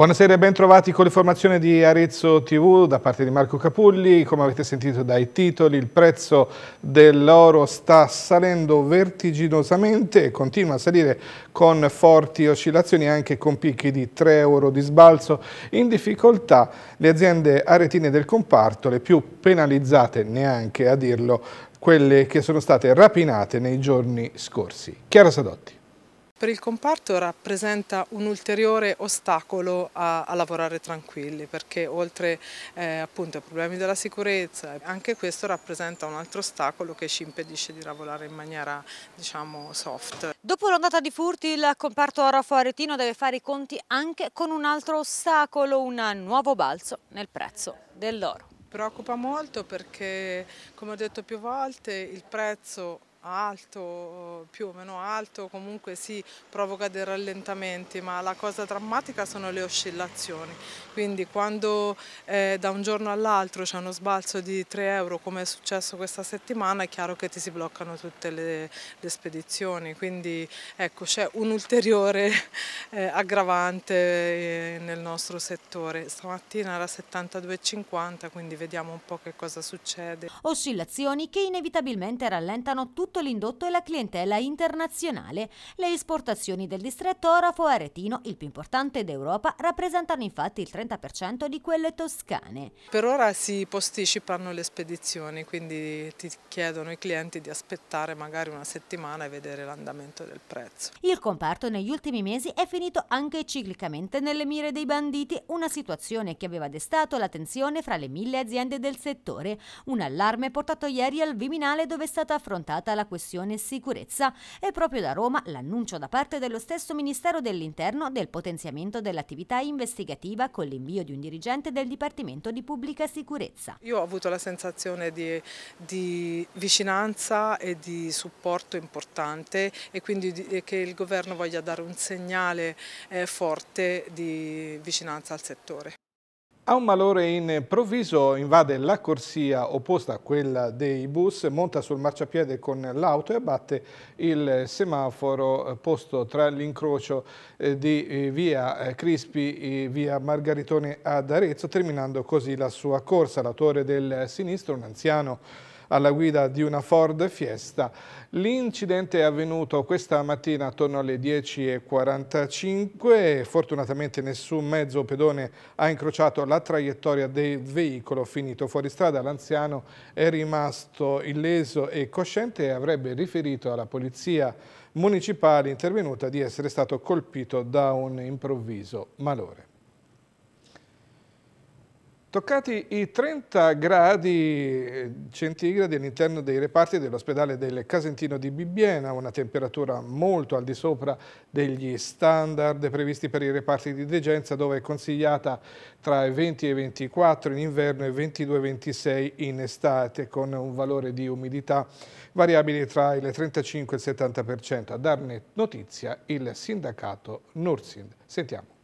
Buonasera e bentrovati con l'informazione di Arezzo TV da parte di Marco Capulli. Come avete sentito dai titoli, il prezzo dell'oro sta salendo vertiginosamente e continua a salire con forti oscillazioni anche con picchi di 3 euro di sbalzo. In difficoltà le aziende aretine del comparto, le più penalizzate neanche a dirlo, quelle che sono state rapinate nei giorni scorsi. Chiara Sadotti per il comparto rappresenta un ulteriore ostacolo a, a lavorare tranquilli perché oltre eh, appunto, ai problemi della sicurezza anche questo rappresenta un altro ostacolo che ci impedisce di lavorare in maniera diciamo soft. Dopo l'ondata di furti il comparto Arafo Aretino deve fare i conti anche con un altro ostacolo, un nuovo balzo nel prezzo dell'oro. Preoccupa molto perché come ho detto più volte il prezzo alto, più o meno alto, comunque si provoca dei rallentamenti, ma la cosa drammatica sono le oscillazioni, quindi quando eh, da un giorno all'altro c'è uno sbalzo di 3 euro come è successo questa settimana è chiaro che ti si bloccano tutte le, le spedizioni, quindi ecco c'è un ulteriore eh, aggravante eh, nel nostro settore, stamattina era 72,50 quindi vediamo un po' che cosa succede. Oscillazioni che inevitabilmente rallentano tutto tutto l'indotto e la clientela internazionale. Le esportazioni del distretto Orafo-Aretino, il più importante d'Europa, rappresentano infatti il 30% di quelle toscane. Per ora si posticipano le spedizioni, quindi ti chiedono i clienti di aspettare magari una settimana e vedere l'andamento del prezzo. Il comparto negli ultimi mesi è finito anche ciclicamente nelle mire dei banditi, una situazione che aveva destato l'attenzione fra le mille aziende del settore. Un allarme portato ieri al Viminale dove è stata affrontata la la questione sicurezza e proprio da Roma l'annuncio da parte dello stesso Ministero dell'Interno del potenziamento dell'attività investigativa con l'invio di un dirigente del Dipartimento di Pubblica Sicurezza. Io ho avuto la sensazione di, di vicinanza e di supporto importante e quindi di, che il governo voglia dare un segnale eh, forte di vicinanza al settore. A un malore improvviso invade la corsia opposta a quella dei bus, monta sul marciapiede con l'auto e abbatte il semaforo eh, posto tra l'incrocio eh, di eh, via Crispi e via Margaritone ad Arezzo, terminando così la sua corsa. L'autore del sinistro, un anziano alla guida di una Ford Fiesta. L'incidente è avvenuto questa mattina attorno alle 10.45. Fortunatamente nessun mezzo pedone ha incrociato la traiettoria del veicolo finito fuori strada. L'anziano è rimasto illeso e cosciente e avrebbe riferito alla polizia municipale intervenuta di essere stato colpito da un improvviso malore. Toccati i 30 gradi centigradi all'interno dei reparti dell'ospedale del Casentino di Bibbiena, una temperatura molto al di sopra degli standard previsti per i reparti di degenza dove è consigliata tra i 20 e i 24 in inverno e 22-26 e in estate con un valore di umidità variabile tra il 35 e il 70%. A darne notizia il sindacato Nursind. Sentiamo.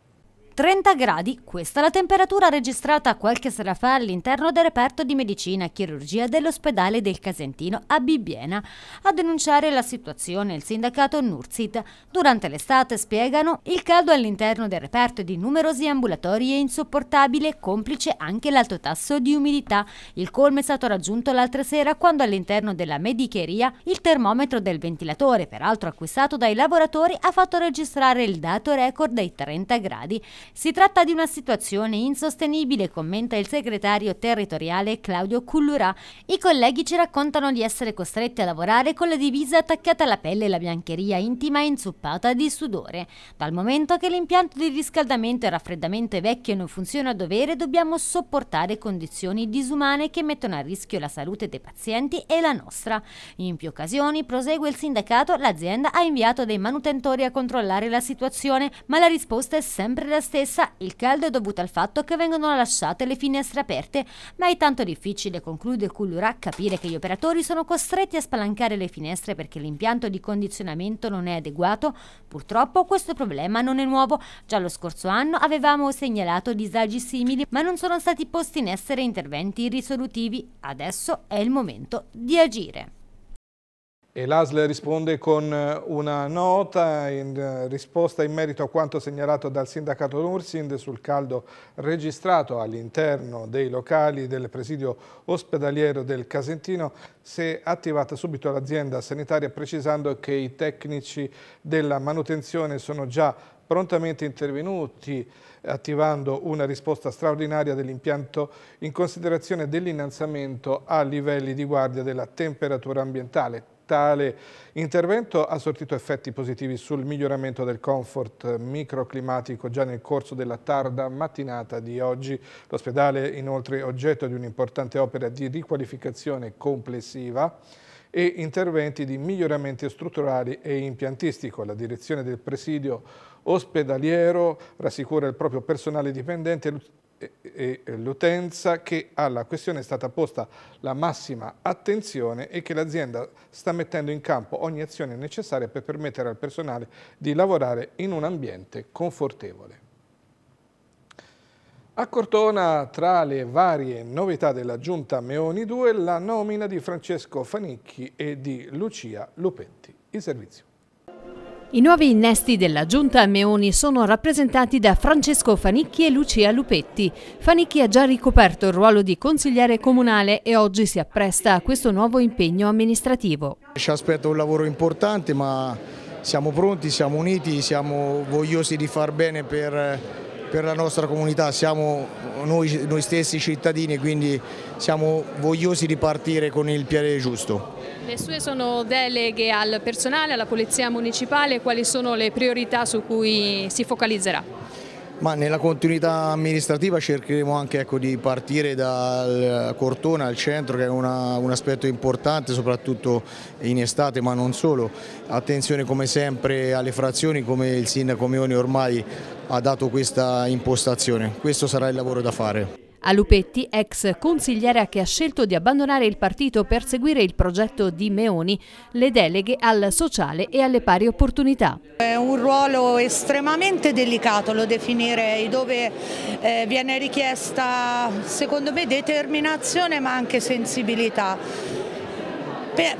30 gradi, questa è la temperatura registrata qualche sera fa all'interno del reperto di medicina e chirurgia dell'ospedale del Casentino a Bibbiena. A denunciare la situazione il sindacato Nurzit. Durante l'estate, spiegano, il caldo all'interno del reperto di numerosi ambulatori è insopportabile, complice anche l'alto tasso di umidità. Il colmo è stato raggiunto l'altra sera quando all'interno della medicheria il termometro del ventilatore, peraltro acquistato dai lavoratori, ha fatto registrare il dato record dei 30 gradi. Si tratta di una situazione insostenibile, commenta il segretario territoriale Claudio Cullurà. I colleghi ci raccontano di essere costretti a lavorare con la divisa attaccata alla pelle e la biancheria intima inzuppata di sudore. Dal momento che l'impianto di riscaldamento e raffreddamento è vecchio e non funziona a dovere, dobbiamo sopportare condizioni disumane che mettono a rischio la salute dei pazienti e la nostra. In più occasioni, prosegue il sindacato, l'azienda ha inviato dei manutentori a controllare la situazione, ma la risposta è sempre la stessa stessa il caldo è dovuto al fatto che vengono lasciate le finestre aperte, ma è tanto difficile, conclude Cullura, capire che gli operatori sono costretti a spalancare le finestre perché l'impianto di condizionamento non è adeguato. Purtroppo questo problema non è nuovo, già lo scorso anno avevamo segnalato disagi simili, ma non sono stati posti in essere interventi risolutivi. Adesso è il momento di agire e l'ASL risponde con eh, una nota in eh, risposta in merito a quanto segnalato dal sindacato Nursind sul caldo registrato all'interno dei locali del presidio ospedaliero del Casentino si è attivata subito l'azienda sanitaria precisando che i tecnici della manutenzione sono già prontamente intervenuti attivando una risposta straordinaria dell'impianto in considerazione dell'innalzamento a livelli di guardia della temperatura ambientale. Tale intervento ha sortito effetti positivi sul miglioramento del comfort microclimatico già nel corso della tarda mattinata di oggi. L'ospedale è inoltre oggetto di un'importante opera di riqualificazione complessiva e interventi di miglioramento strutturali e impiantistico. La direzione del presidio ospedaliero rassicura il proprio personale dipendente e l'utenza che alla questione è stata posta la massima attenzione e che l'azienda sta mettendo in campo ogni azione necessaria per permettere al personale di lavorare in un ambiente confortevole. A Cortona, tra le varie novità della giunta Meoni 2, la nomina di Francesco Fanicchi e di Lucia Lupetti. Il servizio. I nuovi innesti della giunta a Meoni sono rappresentati da Francesco Fanicchi e Lucia Lupetti. Fanicchi ha già ricoperto il ruolo di consigliere comunale e oggi si appresta a questo nuovo impegno amministrativo. Ci aspetta un lavoro importante ma siamo pronti, siamo uniti, siamo vogliosi di far bene per, per la nostra comunità, siamo noi, noi stessi cittadini quindi siamo vogliosi di partire con il piede giusto. Le sue sono deleghe al personale, alla Polizia Municipale, quali sono le priorità su cui si focalizzerà? Ma nella continuità amministrativa cercheremo anche ecco, di partire dal Cortona al centro che è una, un aspetto importante soprattutto in estate ma non solo. Attenzione come sempre alle frazioni come il sindaco Mioni ormai ha dato questa impostazione. Questo sarà il lavoro da fare. A Lupetti, ex consigliera che ha scelto di abbandonare il partito per seguire il progetto di Meoni, le deleghe al sociale e alle pari opportunità. È un ruolo estremamente delicato, lo definirei, dove eh, viene richiesta secondo me determinazione ma anche sensibilità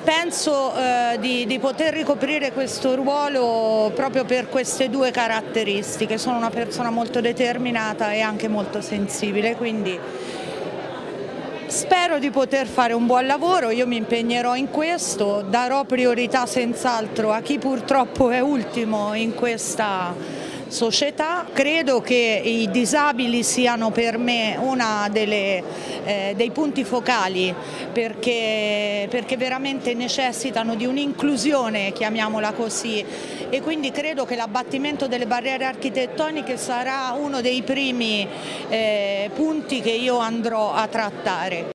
penso eh, di, di, poter ricoprire questo ruolo proprio per queste due caratteristiche, sono una persona molto determinata e anche molto sensibile, quindi spero di poter fare un buon lavoro, io mi impegnerò in questo, darò priorità senz'altro a chi purtroppo è ultimo in questa società. Credo che i disabili siano per me uno eh, dei punti focali perché, perché veramente necessitano di un'inclusione, chiamiamola così, e quindi credo che l'abbattimento delle barriere architettoniche sarà uno dei primi eh, punti che io andrò a trattare.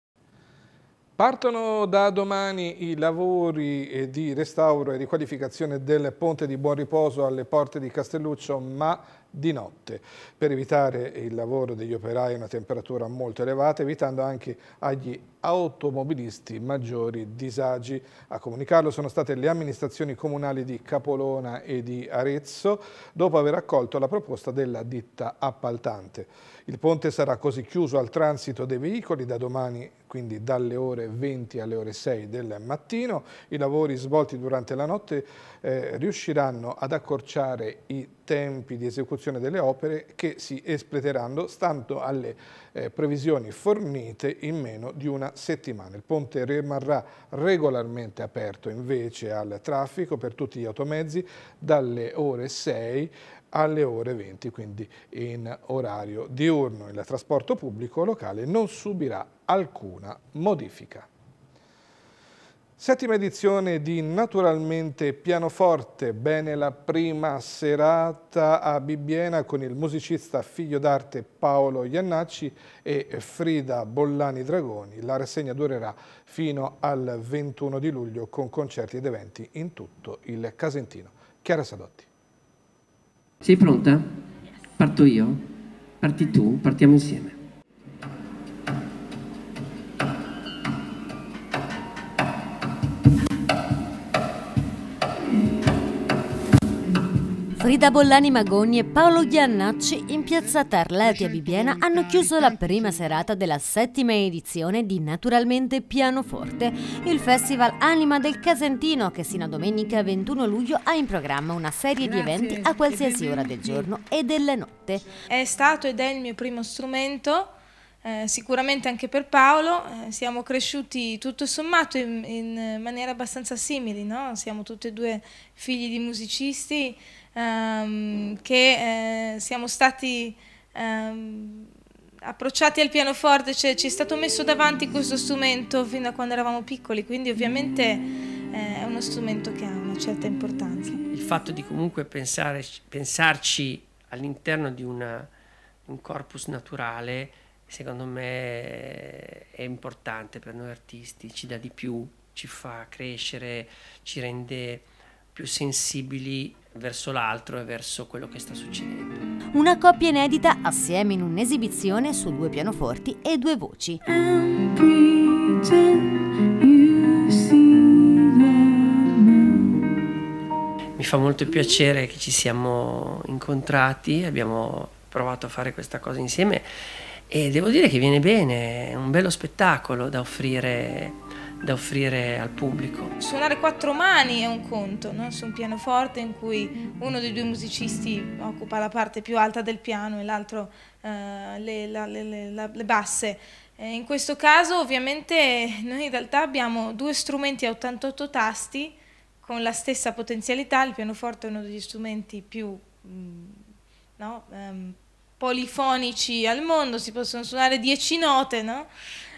Partono da domani i lavori eh, di restauro e riqualificazione del ponte di Buon Riposo alle porte di Castelluccio, ma di notte per evitare il lavoro degli operai a una temperatura molto elevata, evitando anche agli automobilisti maggiori disagi. A comunicarlo sono state le amministrazioni comunali di Capolona e di Arezzo, dopo aver accolto la proposta della ditta appaltante. Il ponte sarà così chiuso al transito dei veicoli da domani, quindi dalle ore 20 alle ore 6 del mattino. I lavori svolti durante la notte eh, riusciranno ad accorciare i tempi di esecuzione delle opere che si espleteranno stando alle eh, previsioni fornite in meno di una settimana. Il ponte rimarrà regolarmente aperto invece al traffico per tutti gli automezzi dalle ore 6 alle ore 20, quindi in orario diurno. Il trasporto pubblico locale non subirà alcuna modifica. Settima edizione di Naturalmente Pianoforte, bene la prima serata a Bibbiena con il musicista figlio d'arte Paolo Iannacci e Frida Bollani Dragoni. La rassegna durerà fino al 21 di luglio con concerti ed eventi in tutto il Casentino. Chiara Sadotti. Sei pronta? Parto io? Parti tu? Partiamo insieme. Rida Bollani Magogni e Paolo Giannacci in piazza Tarleti a Bibiena hanno chiuso la prima serata della settima edizione di Naturalmente Pianoforte, il festival Anima del Casentino che sino a domenica 21 luglio ha in programma una serie di eventi a qualsiasi ora del giorno e della notte. È stato ed è il mio primo strumento eh, sicuramente anche per Paolo eh, siamo cresciuti tutto sommato in, in maniera abbastanza simile, no? siamo tutti e due figli di musicisti ehm, che eh, siamo stati ehm, approcciati al pianoforte, cioè ci è stato messo davanti questo strumento fin da quando eravamo piccoli, quindi ovviamente eh, è uno strumento che ha una certa importanza. Il fatto di comunque pensare, pensarci all'interno di, di, un corpus naturale secondo me è importante per noi artisti, ci dà di più, ci fa crescere, ci rende più sensibili verso l'altro e verso quello che sta succedendo. Una coppia inedita assieme in un'esibizione su due pianoforti e due voci. Mi fa molto piacere che ci siamo incontrati, abbiamo provato a fare questa cosa insieme e devo dire che viene bene, è un bello spettacolo da offrire, da offrire al pubblico. Suonare quattro mani è un conto, no? su un pianoforte in cui uno dei due musicisti occupa la parte più alta del piano e l'altro eh, le, la, le, la, le basse. in questo caso ovviamente noi in realtà abbiamo due strumenti a 88 tasti con la stessa potenzialità, il pianoforte è uno degli strumenti più... Mm, no? Ehm, polifonici al mondo, si possono suonare 10 note, no?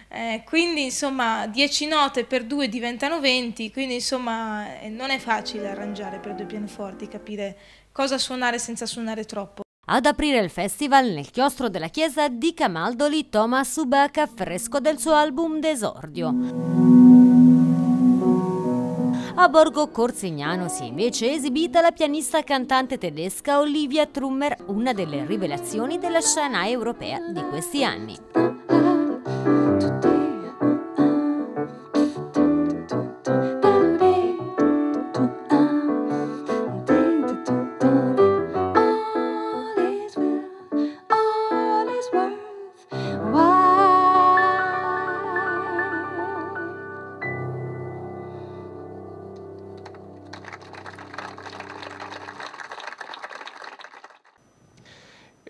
Eh, quindi insomma 10 note per due diventano 20, quindi insomma eh, non è facile arrangiare per due pianoforti, capire cosa suonare senza suonare troppo. Ad aprire il festival nel chiostro della chiesa di Camaldoli Thomas Ubaka, fresco del suo album Desordio. A Borgo Corsignano si è invece esibita la pianista cantante tedesca Olivia Trummer, una delle rivelazioni della scena europea di questi anni.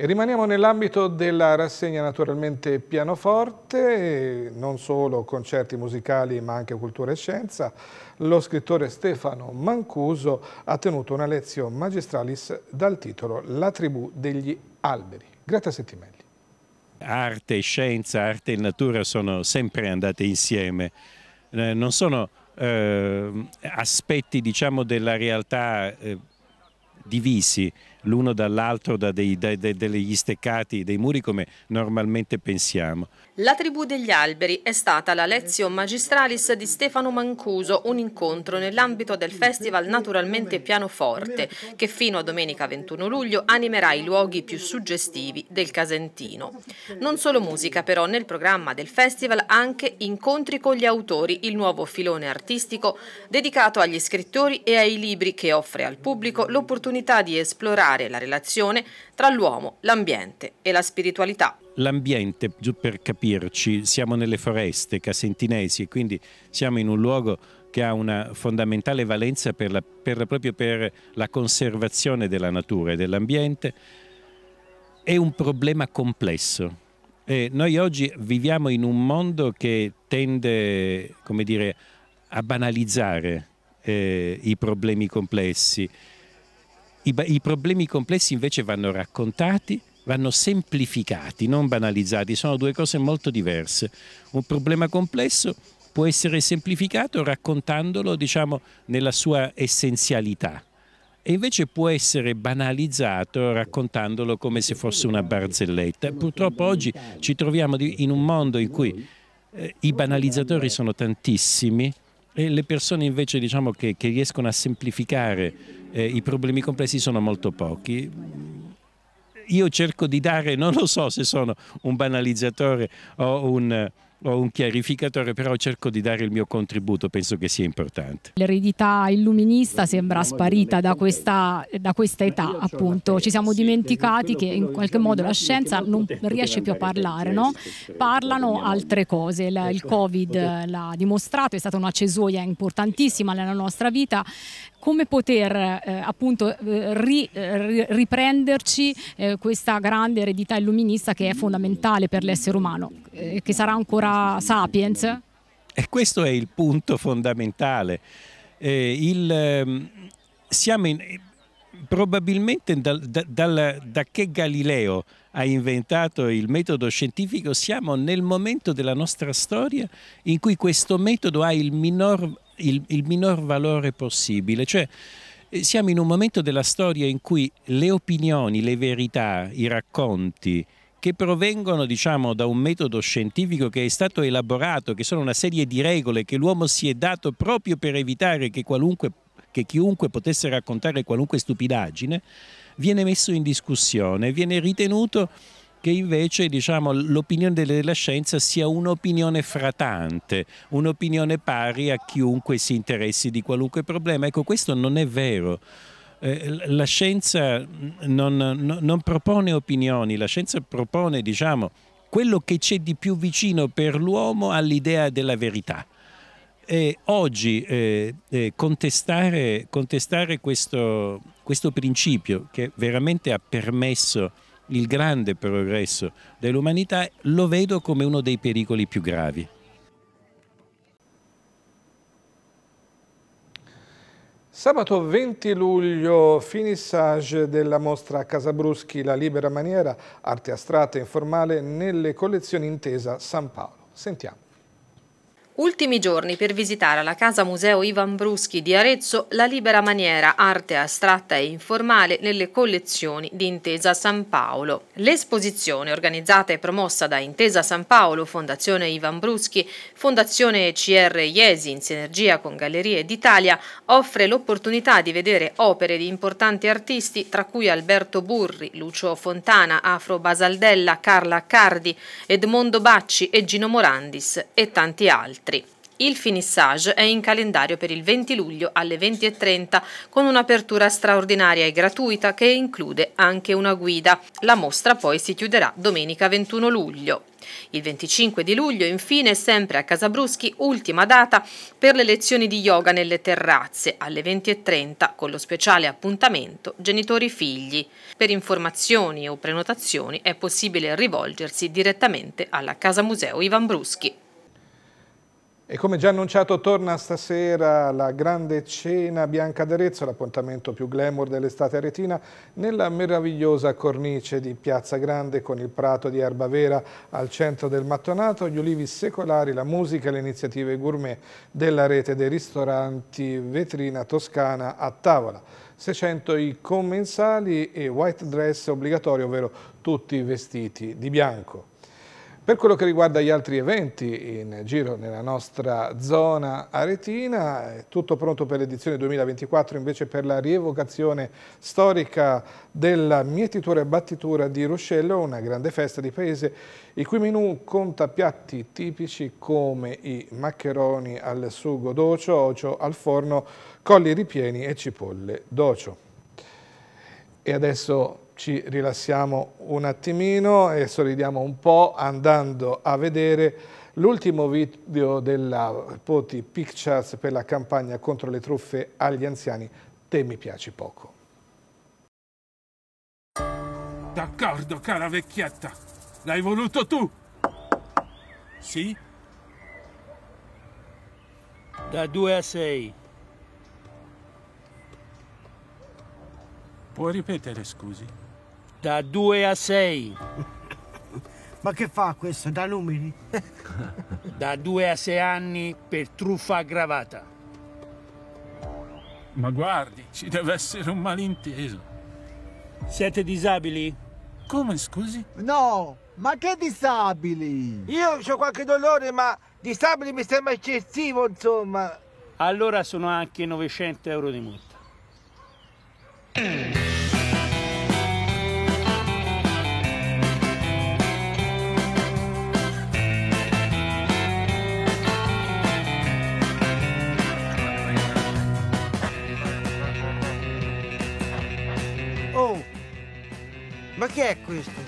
rimaniamo nell'ambito della rassegna naturalmente pianoforte, non solo concerti musicali ma anche cultura e scienza. Lo scrittore Stefano Mancuso ha tenuto una lezione magistralis dal titolo La tribù degli alberi. Greta Settimelli. Arte scienza, arte e natura sono sempre andate insieme. Eh, non sono eh, aspetti diciamo, della realtà eh, divisi, l'uno dall'altro da, dei, da, da, degli steccati dei muri come normalmente pensiamo. La tribù degli alberi è stata la Lezio Magistralis di Stefano Mancuso, un incontro nell'ambito del festival Naturalmente Pianoforte, che fino a domenica 21 luglio animerà i luoghi più suggestivi del Casentino. Non solo musica però, nel programma del festival anche incontri con gli autori, il nuovo filone artistico dedicato agli scrittori e ai libri che offre al pubblico l'opportunità di esplorare migliorare la relazione tra l'uomo, l'ambiente e la spiritualità. L'ambiente, giù per capirci, siamo nelle foreste casentinesi, quindi siamo in un luogo che ha una fondamentale valenza per la, per proprio per la conservazione della natura e dell'ambiente, è un problema complesso. E noi oggi viviamo in un mondo che tende, come dire, a banalizzare eh, i problemi complessi, i, I problemi complessi invece vanno raccontati, vanno semplificati, non banalizzati, sono due cose molto diverse. Un problema complesso può essere semplificato raccontandolo, diciamo, nella sua essenzialità e invece può essere banalizzato raccontandolo come se fosse una barzelletta. Purtroppo oggi ci troviamo in un mondo in cui eh, i banalizzatori sono tantissimi e le persone invece diciamo, che, che riescono a semplificare eh, i problemi complessi sono molto pochi. Io cerco di dare, non lo so se sono un banalizzatore o un o un chiarificatore, però cerco di dare il mio contributo, penso che sia importante. L'eredità illuminista sembra sparita da questa, da questa, età, appunto. Ci siamo dimenticati che in qualche modo la scienza non riesce più a parlare, no? Parlano altre cose. Il, Covid l'ha dimostrato, è stata una cesoia importantissima nella nostra vita come poter eh, appunto eh, eh, ri, riprenderci eh, questa grande eredità illuminista che è fondamentale per l'essere umano, eh, che sarà ancora sapiens. E questo è il punto fondamentale. Eh, il, ehm, siamo in, probabilmente da, da, da, da che Galileo ha inventato il metodo scientifico, siamo nel momento della nostra storia in cui questo metodo ha il minor il, il minor valore possibile. Cioè, eh, siamo in un momento della storia in cui le opinioni, le verità, i racconti che provengono diciamo, da un metodo scientifico che è stato elaborato, che sono una serie di regole che l'uomo si è dato proprio per evitare che, che chiunque potesse raccontare qualunque stupidaggine, viene messo in discussione, viene ritenuto che invece diciamo, l'opinione della scienza sia un'opinione fratante, un'opinione pari a chiunque si interessi di qualunque problema. Ecco, questo non è vero eh, la scienza non, non, propone opinioni, la scienza propone diciamo, quello che c'è di più vicino per l'uomo all'idea della verità. E oggi eh, eh contestare, contestare questo, questo, principio che veramente ha permesso il grande progresso dell'umanità, lo vedo come uno dei pericoli più gravi. Sabato 20 luglio, finissage della mostra Casabruschi La libera maniera, arte astratta e informale nelle collezioni Intesa San Paolo. Sentiamo. Ultimi giorni per visitare alla Casa Museo Ivan Bruschi di Arezzo la libera maniera, arte astratta e informale nelle collezioni di Intesa San Paolo. L'esposizione, organizzata e promossa da Intesa San Paolo, Fondazione Ivan Bruschi, Fondazione CR Iesi in sinergia con Gallerie d'Italia, offre l'opportunità di vedere opere di importanti artisti tra cui Alberto Burri, Lucio Fontana, Afro Basaldella, Carla Accardi, Edmondo Bacci, e Gino Morandis e tanti altri altri. Il finissage è in calendario per il 20 luglio alle 20.30 con un'apertura straordinaria e gratuita che include anche una guida. La mostra poi si chiuderà domenica 21 luglio. Il 25 di luglio, infine, sempre a Casabruschi, ultima data per le lezioni di yoga nelle terrazze alle 20.30 con lo speciale appuntamento Genitori-figli. Per informazioni o prenotazioni è possibile rivolgersi direttamente alla Casa Museo Ivan Bruschi. E come già annunciato torna stasera la grande cena Bianca d'Arezzo, l'appuntamento più glamour dell'estate aretina, nella meravigliosa cornice di Piazza Grande con il prato di Erbavera al centro del mattonato, gli ulivi secolari, la musica e le iniziative gourmet della rete dei ristoranti Vetrina Toscana a tavola. 600 i commensali e white dress obbligatorio, ovvero tutti vestiti di bianco. Per quello che riguarda gli altri eventi in giro nella nostra zona aretina, è tutto pronto per l'edizione 2024 invece per la rievocazione storica della mietitura e battitura di Ruscello, una grande festa di paese il cui menù conta piatti tipici come i maccheroni al sugo docio, ocio al forno, colli ripieni e cipolle docio. E adesso ci rilassiamo un attimino e sorridiamo un po' andando a vedere l'ultimo video della Poti Pictures per la campagna contro le truffe agli anziani Te mi piaci poco. D'accordo, cara vecchietta. L'hai voluto tu? Sì? Da due a sei. Puoi ripetere, scusi? Da 2 a 6. Ma che fa questo? Da numeri? da 2 a 6 anni per truffa aggravata. Ma guardi, ci deve essere un malinteso. Siete disabili? Come, scusi? No, ma che disabili? Io ho qualche dolore, ma disabili mi sembra eccessivo, insomma. Allora sono anche 900 euro di multa. Ma chi è questo?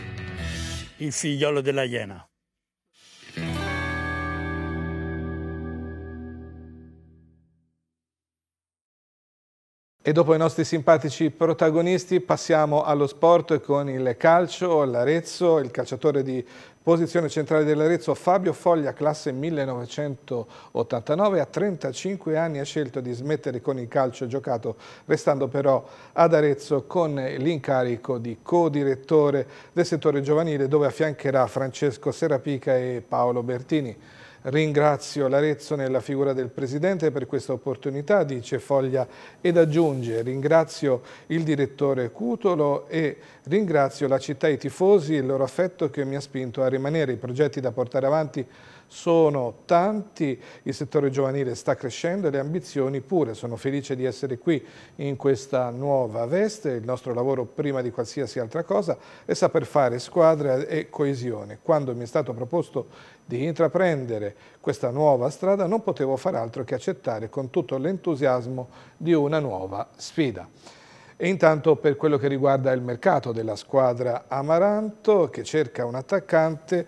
Il figliolo della iena. E dopo i nostri simpatici protagonisti passiamo allo sport e con il calcio, l'Arezzo, il calciatore di posizione centrale dell'Arezzo Fabio Foglia, classe 1989, a 35 anni ha scelto di smettere con il calcio giocato, restando però ad Arezzo con l'incarico di co-direttore del settore giovanile dove affiancherà Francesco Serapica e Paolo Bertini. Ringrazio l'Arezzo nella figura del Presidente per questa opportunità, dice Foglia ed aggiunge ringrazio il direttore Cutolo e ringrazio la città e i tifosi e il loro affetto che mi ha spinto a rimanere. I progetti da portare avanti sono tanti, il settore giovanile sta crescendo e le ambizioni pure. Sono felice di essere qui in questa nuova veste, il nostro lavoro prima di qualsiasi altra cosa è saper fare squadra e coesione. Quando mi è stato proposto di intraprendere questa nuova strada non potevo far altro che accettare con tutto l'entusiasmo di una nuova sfida. E intanto per quello che riguarda il mercato della squadra Amaranto che cerca un attaccante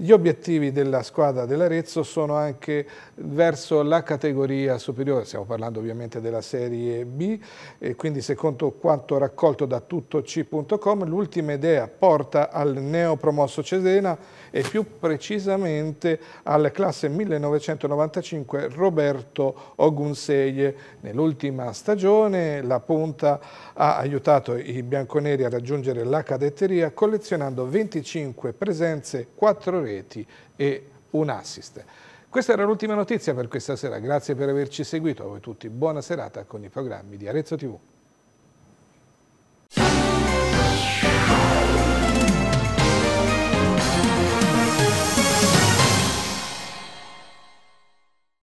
gli obiettivi della squadra dell'Arezzo sono anche verso la categoria superiore, stiamo parlando ovviamente della serie B, e quindi secondo quanto raccolto da tuttoc.com l'ultima idea porta al neopromosso Cesena e più precisamente alla classe 1995 Roberto Ogunseye. Nell'ultima stagione la punta ha aiutato i bianconeri a raggiungere la cadetteria collezionando 25 presenze, 4 reti reti e un assist. Questa era l'ultima notizia per questa sera, grazie per averci seguito, a voi tutti buona serata con i programmi di Arezzo TV.